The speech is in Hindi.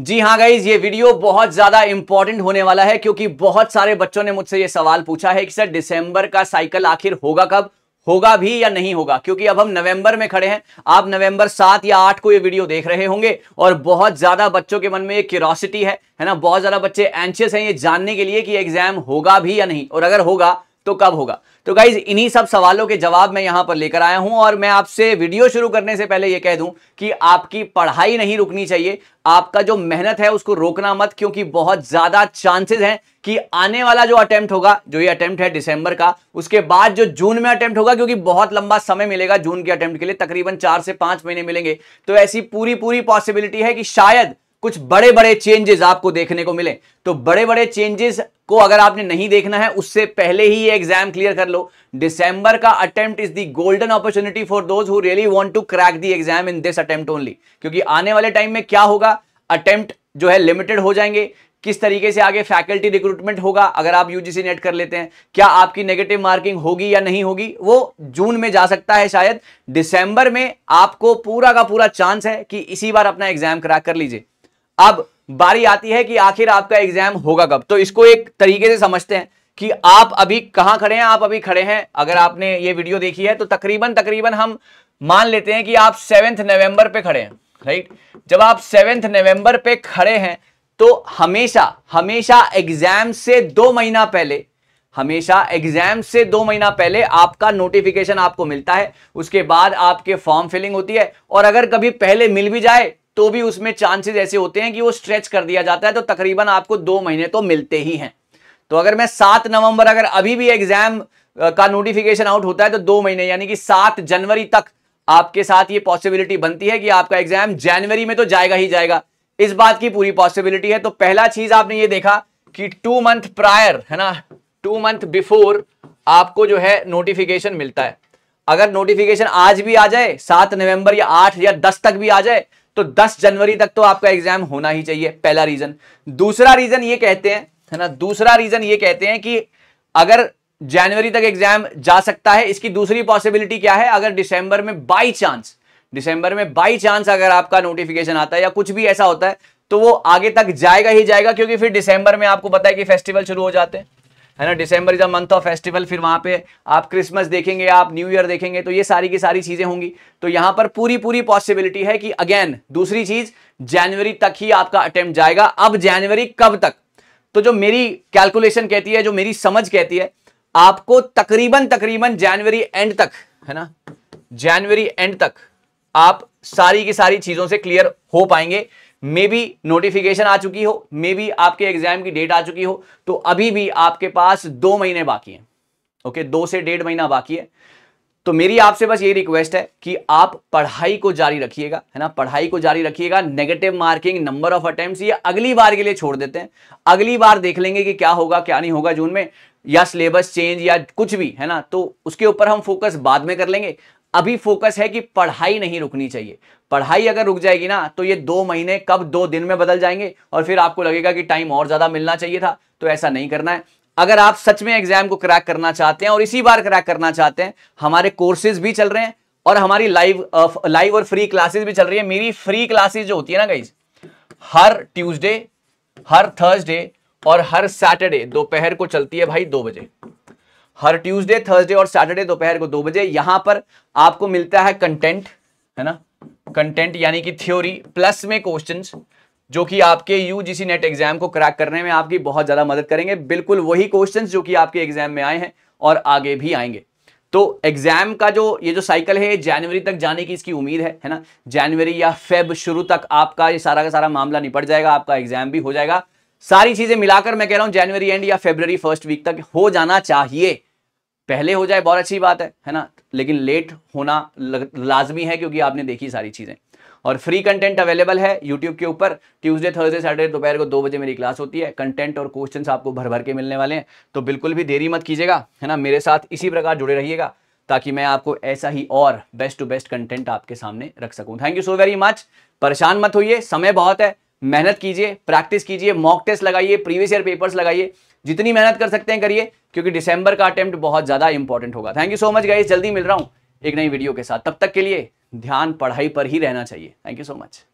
जी हाँ गाइज ये वीडियो बहुत ज़्यादा इंपॉर्टेंट होने वाला है क्योंकि बहुत सारे बच्चों ने मुझसे ये सवाल पूछा है कि सर दिसंबर का साइकिल आखिर होगा कब होगा भी या नहीं होगा क्योंकि अब हम नवंबर में खड़े हैं आप नवंबर सात या आठ को ये वीडियो देख रहे होंगे और बहुत ज़्यादा बच्चों के मन में ये क्यूरोसिटी है है ना बहुत ज़्यादा बच्चे एंशियस हैं ये जानने के लिए कि एग्जाम होगा भी या नहीं और अगर होगा तो कब होगा तो गाइज इन्हीं सब सवालों के जवाब मैं यहां पर लेकर आया हूं और मैं आपसे वीडियो शुरू करने से पहले यह कह दूं कि आपकी पढ़ाई नहीं रुकनी चाहिए आपका जो मेहनत है उसको रोकना मत क्योंकि बहुत ज्यादा चांसेस हैं कि आने वाला जो अटेम्प्ट होगा जो ये अटेम्प्ट है दिसंबर का उसके बाद जो जून में अटेम्प्ट होगा क्योंकि बहुत लंबा समय मिलेगा जून के अटेम्प्ट के लिए तकरीबन चार से पांच महीने मिलेंगे तो ऐसी पूरी पूरी पॉसिबिलिटी है कि शायद कुछ बड़े बड़े चेंजेस आपको देखने को मिले तो बड़े बड़े चेंजेस को अगर आपने नहीं देखना है उससे पहले ही ये एग्जाम क्लियर कर लो डिसम्बर का attempt is the golden opportunity for those who really want to crack the exam in this attempt only क्योंकि आने वाले टाइम में क्या होगा अटेम्प्ट जो है लिमिटेड हो जाएंगे किस तरीके से आगे फैकल्टी रिक्रूटमेंट होगा अगर आप यूजीसी नेट कर लेते हैं क्या आपकी नेगेटिव मार्किंग होगी या नहीं होगी वो जून में जा सकता है शायद दिसंबर में आपको पूरा का पूरा चांस है कि इसी बार अपना एग्जाम क्रैक कर लीजिए अब बारी आती है कि आखिर आपका एग्जाम होगा कब तो इसको एक तरीके से समझते हैं कि आप अभी कहां खड़े हैं आप अभी खड़े हैं अगर आपने ये वीडियो देखी है तो तकरीबन तकरीबन हम मान लेते हैं कि आप सेवेंथ नवंबर पे खड़े हैं राइट जब आप सेवेंथ नवंबर पे खड़े हैं तो हमेशा हमेशा एग्जाम से दो महीना पहले हमेशा एग्जाम से दो महीना पहले आपका नोटिफिकेशन आपको मिलता है उसके बाद आपके फॉर्म फिलिंग होती है और अगर कभी पहले मिल भी जाए तो भी उसमें चांसेस ऐसे होते हैं कि वो स्ट्रेच कर दिया जाता है तो तकरीबन आपको दो महीने तो मिलते ही हैं तो अगर मैं सात नवंबर अगर अभी भी एग्जाम का नोटिफिकेशन आउट होता है तो दो महीने यानी कि सात जनवरी तक आपके साथ ये पॉसिबिलिटी बनती है कि आपका एग्जाम जनवरी में तो जाएगा ही जाएगा इस बात की पूरी पॉसिबिलिटी है तो पहला चीज आपने ये देखा कि टू मंथ प्रायर है ना टू मंथ बिफोर आपको जो है नोटिफिकेशन मिलता है अगर नोटिफिकेशन आज भी आ जाए सात नवंबर या आठ या दस तक भी आ जाए तो 10 जनवरी तक तो आपका एग्जाम होना ही चाहिए पहला रीजन दूसरा रीजन ये कहते हैं है ना दूसरा रीजन ये कहते हैं कि अगर जनवरी तक एग्जाम जा सकता है इसकी दूसरी पॉसिबिलिटी क्या है अगर दिसंबर में बाई चांस दिसंबर में बाई चांस अगर आपका नोटिफिकेशन आता है या कुछ भी ऐसा होता है तो वो आगे तक जाएगा ही जाएगा क्योंकि फिर दिसंबर में आपको पता है कि फेस्टिवल शुरू हो जाते हैं है ना December is a month of festival फिर वहाँ पे आप क्रिसमस देखेंगे आप न्यू ईयर देखेंगे तो ये सारी की सारी चीज़ें होंगी तो यहाँ पर पूरी पूरी पॉसिबिलिटी है कि अगेन दूसरी चीज़ जनवरी तक ही आपका अटेम्प्ट जाएगा अब जनवरी कब तक तो जो मेरी कैलकुलेशन कहती है जो मेरी समझ कहती है आपको तकरीबन तकरीबन जनवरी एंड तक है ना जनवरी एंड तक आप सारी की सारी चीज़ों से क्लियर हो पाएंगे मे बी नोटिफिकेशन आ चुकी हो मे बी आपके एग्जाम की डेट आ चुकी हो तो अभी भी आपके पास दो महीने बाकी हैं ओके दो से डेढ़ महीना बाकी है तो मेरी आपसे बस ये रिक्वेस्ट है कि आप पढ़ाई को जारी रखिएगा है ना पढ़ाई को जारी रखिएगा negative marking number of attempt ये अगली बार के लिए छोड़ देते हैं अगली बार देख लेंगे कि क्या होगा क्या नहीं होगा जून में या सिलेबस चेंज या कुछ भी है ना तो उसके ऊपर हम फोकस बाद में कर लेंगे अभी फोकस है कि पढ़ाई नहीं रुकनी चाहिए पढ़ाई अगर रुक जाएगी ना तो ये दो महीने कब दो दिन में बदल जाएंगे और फिर आपको लगेगा कि टाइम और ज़्यादा मिलना चाहिए था तो ऐसा नहीं करना है अगर आप सच में एग्जाम को क्रैक करना चाहते हैं और इसी बार क्रैक करना चाहते हैं हमारे कोर्सेज भी चल रहे हैं और हमारी लाइव लाइव और फ्री क्लासेस भी चल रही है मेरी फ्री क्लासेज जो होती है ना गाइज हर ट्यूजडे हर थर्सडे और हर सैटरडे दोपहर को चलती है भाई दो बजे हर ट्यूसडे थर्सडे और सैटरडे दोपहर को दो बजे यहां पर आपको मिलता है कंटेंट है ना कंटेंट यानी कि थ्योरी प्लस में क्वेश्चंस जो कि आपके यूजीसी नेट एग्जाम को क्रैक करने में आपकी बहुत ज्यादा मदद करेंगे बिल्कुल वही क्वेश्चंस जो कि आपके एग्जाम में आए हैं और आगे भी आएंगे तो एग्जाम का जो ये जो साइकिल है जनवरी तक जाने की इसकी उम्मीद है है ना जनवरी या फेब शुरू तक आपका ये सारा का सारा मामला निपट जाएगा आपका एग्जाम भी हो जाएगा सारी चीजें मिलाकर मैं कह रहा हूं जनवरी एंड या फेब्रवरी फर्स्ट वीक तक हो जाना चाहिए पहले हो जाए बहुत अच्छी बात है है ना लेकिन लेट होना लाजमी है क्योंकि आपने देखी सारी चीजें और फ्री कंटेंट अवेलेबल है यूट्यूब के ऊपर ट्यूसडे थर्सडे सैटरडे दोपहर को दो बजे मेरी क्लास होती है कंटेंट और क्वेश्चंस आपको भर भर के मिलने वाले हैं तो बिल्कुल भी देरी मत कीजिएगा है ना मेरे साथ इसी प्रकार जुड़े रहिएगा ताकि मैं आपको ऐसा ही और बेस्ट टू बेस्ट कंटेंट आपके सामने रख सकूं thank you so very much परेशान मत होइए समय बहुत है मेहनत कीजिए प्रैक्टिस कीजिए मॉक टेस्ट लगाइए प्रीवियस ईयर पेपर्स लगाइए जितनी मेहनत कर सकते हैं करिए क्योंकि दिसंबर का अटेम्प्ट बहुत ज़्यादा इंपॉर्टेंट होगा thank you so much guys जल्दी मिल रहा हूँ एक नई वीडियो के साथ तब तक के लिए ध्यान पढ़ाई पर ही रहना चाहिए थैंक यू सो मच